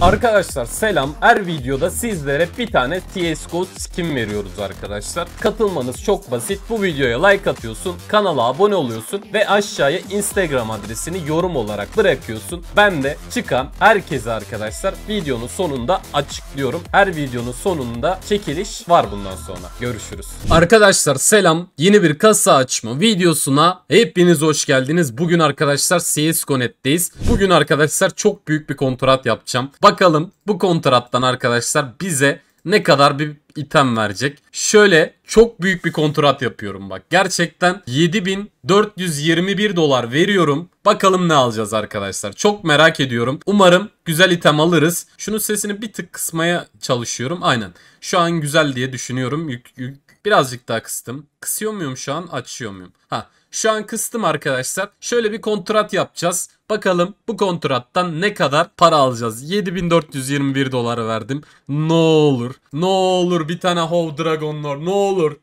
Arkadaşlar selam. Her videoda sizlere bir tane CSGO skin veriyoruz arkadaşlar. Katılmanız çok basit. Bu videoya like atıyorsun, kanala abone oluyorsun ve aşağıya Instagram adresini yorum olarak bırakıyorsun. Ben de çıkan herkese arkadaşlar videonun sonunda açıklıyorum. Her videonun sonunda çekiliş var bundan sonra. Görüşürüz. Arkadaşlar selam. Yeni bir kasa açma videosuna hepiniz hoş geldiniz. Bugün arkadaşlar CSGO.net'teyiz. Bugün arkadaşlar çok büyük bir kontrat yapacağım. Bakalım bu kontrattan arkadaşlar bize ne kadar bir item verecek. Şöyle çok büyük bir kontrat yapıyorum bak. Gerçekten 7421 dolar veriyorum. Bakalım ne alacağız arkadaşlar. Çok merak ediyorum. Umarım güzel item alırız. Şunun sesini bir tık kısmaya çalışıyorum. Aynen. Şu an güzel diye düşünüyorum. birazcık daha kıstım. Kısıyor muyum şu an? Açıyor muyum? Ha şu an kıstım arkadaşlar. Şöyle bir kontrat yapacağız. Bakalım bu kontrattan ne kadar para alacağız? 7421 dolar verdim. Ne olur. Ne olur bir tane Hov Dragonlord. Ne olur.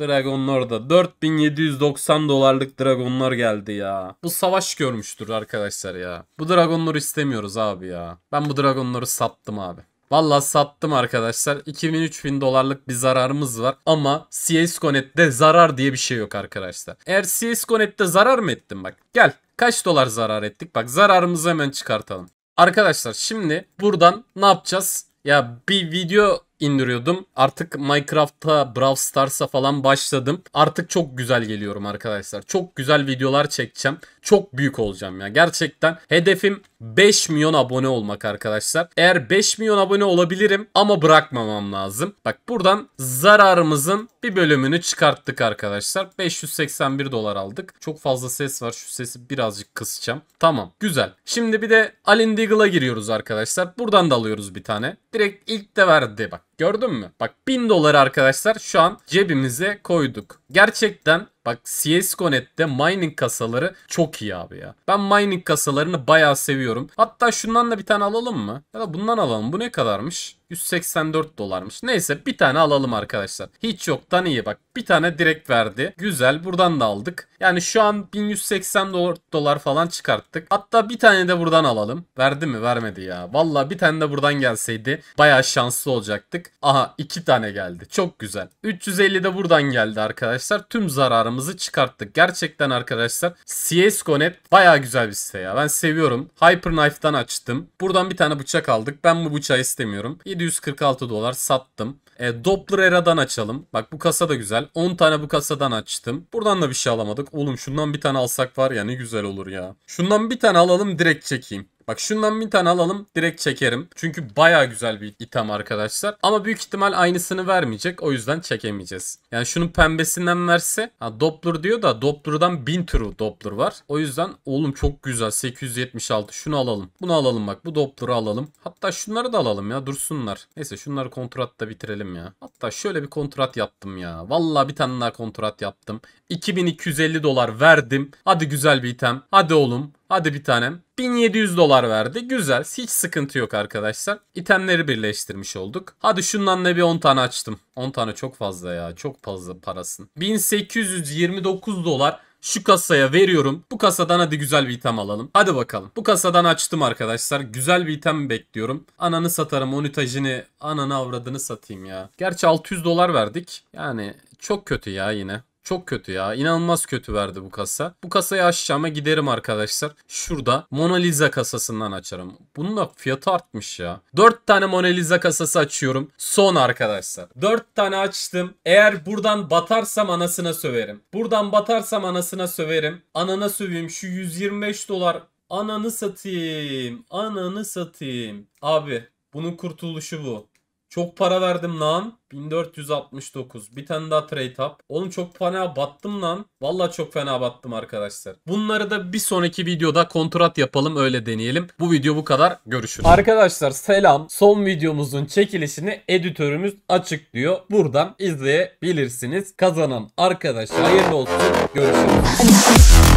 Dragonlar da 4790 dolarlık Dragonlar geldi ya. Bu savaş görmüştür arkadaşlar ya. Bu Dragonları istemiyoruz abi ya. Ben bu Dragonları sattım abi. Valla sattım arkadaşlar. 2000-3000 dolarlık bir zararımız var. Ama CSGO.net'te zarar diye bir şey yok arkadaşlar. Eğer CSGO.net'te zarar mı ettim bak. Gel kaç dolar zarar ettik. Bak zararımızı hemen çıkartalım. Arkadaşlar şimdi buradan ne yapacağız? Ya bir video indiriyordum. Artık Minecraft'a, Brawl Stars'a falan başladım. Artık çok güzel geliyorum arkadaşlar. Çok güzel videolar çekeceğim. Çok büyük olacağım ya. Gerçekten hedefim 5 milyon abone olmak arkadaşlar. Eğer 5 milyon abone olabilirim ama bırakmamam lazım. Bak buradan zararımızın bir bölümünü çıkarttık arkadaşlar. 581 dolar aldık. Çok fazla ses var. Şu sesi birazcık kısacağım. Tamam güzel. Şimdi bir de Alin giriyoruz arkadaşlar. Buradan da alıyoruz bir tane. Direkt ilk de verdi bak. Gördün mü? Bak 1000 dolar arkadaşlar şu an cebimize koyduk. Gerçekten Bak CSGO mining kasaları çok iyi abi ya. Ben mining kasalarını bayağı seviyorum. Hatta şundan da bir tane alalım mı? Ya da bundan alalım. Bu ne kadarmış? 184 dolarmış. Neyse bir tane alalım arkadaşlar. Hiç yoktan iyi bak. Bir tane direkt verdi. Güzel. Buradan da aldık. Yani şu an 1180 dolar falan çıkarttık. Hatta bir tane de buradan alalım. Verdi mi? Vermedi ya. Valla bir tane de buradan gelseydi bayağı şanslı olacaktık. Aha iki tane geldi. Çok güzel. 350 de buradan geldi arkadaşlar. Tüm zararımızı çıkarttık. Gerçekten arkadaşlar CS Connect baya güzel bir site ya. Ben seviyorum. Hyperknife'dan açtım. Buradan bir tane bıçak aldık. Ben bu bıçağı istemiyorum. 746 dolar sattım. E, Doppler Era'dan açalım. Bak bu kasa da güzel. 10 tane bu kasadan açtım. Buradan da bir şey alamadık. Oğlum şundan bir tane alsak var ya ne güzel olur ya. Şundan bir tane alalım direkt çekeyim. Bak şundan bir tane alalım direkt çekerim. Çünkü baya güzel bir item arkadaşlar. Ama büyük ihtimal aynısını vermeyecek. O yüzden çekemeyeceğiz. Yani şunun pembesinden verse. Ha Doppler diyor da Doppler'dan 1000 türü Doppler var. O yüzden oğlum çok güzel 876 şunu alalım. Bunu alalım bak bu Doppler'ı alalım. Hatta şunları da alalım ya dursunlar. Neyse şunları kontratta bitirelim ya. Hatta şöyle bir kontrat yaptım ya. Valla bir tane daha kontrat yaptım. 2250 dolar verdim. Hadi güzel bir item. Hadi oğlum. Hadi bir tanem. 1700 dolar verdi. Güzel. Hiç sıkıntı yok arkadaşlar. İtemleri birleştirmiş olduk. Hadi şundan da bir 10 tane açtım. 10 tane çok fazla ya. Çok fazla parasın. 1829 dolar şu kasaya veriyorum. Bu kasadan hadi güzel bir item alalım. Hadi bakalım. Bu kasadan açtım arkadaşlar. Güzel bir item bekliyorum. Ananı satarım. Onitajini, ananı avradını satayım ya. Gerçi 600 dolar verdik. Yani çok kötü ya yine. Çok kötü ya. İnanılmaz kötü verdi bu kasa. Bu kasayı açacağıma giderim arkadaşlar. Şurada Mona Lisa kasasından açarım. Bunun da fiyatı artmış ya. 4 tane Mona Lisa kasası açıyorum. Son arkadaşlar. 4 tane açtım. Eğer buradan batarsam anasına söverim. Buradan batarsam anasına söverim. Anana söveyim. Şu 125 dolar Ananı satayım. Ananı satayım. Abi bunun kurtuluşu bu. Çok para verdim lan. 1469. Bir tane daha trade up. Oğlum çok fena battım lan. Valla çok fena battım arkadaşlar. Bunları da bir sonraki videoda kontrat yapalım öyle deneyelim. Bu video bu kadar. Görüşürüz. Arkadaşlar selam. Son videomuzun çekilişini editörümüz açıklıyor. Buradan izleyebilirsiniz. Kazanan arkadaşlar hayırlı olsun. Görüşürüz.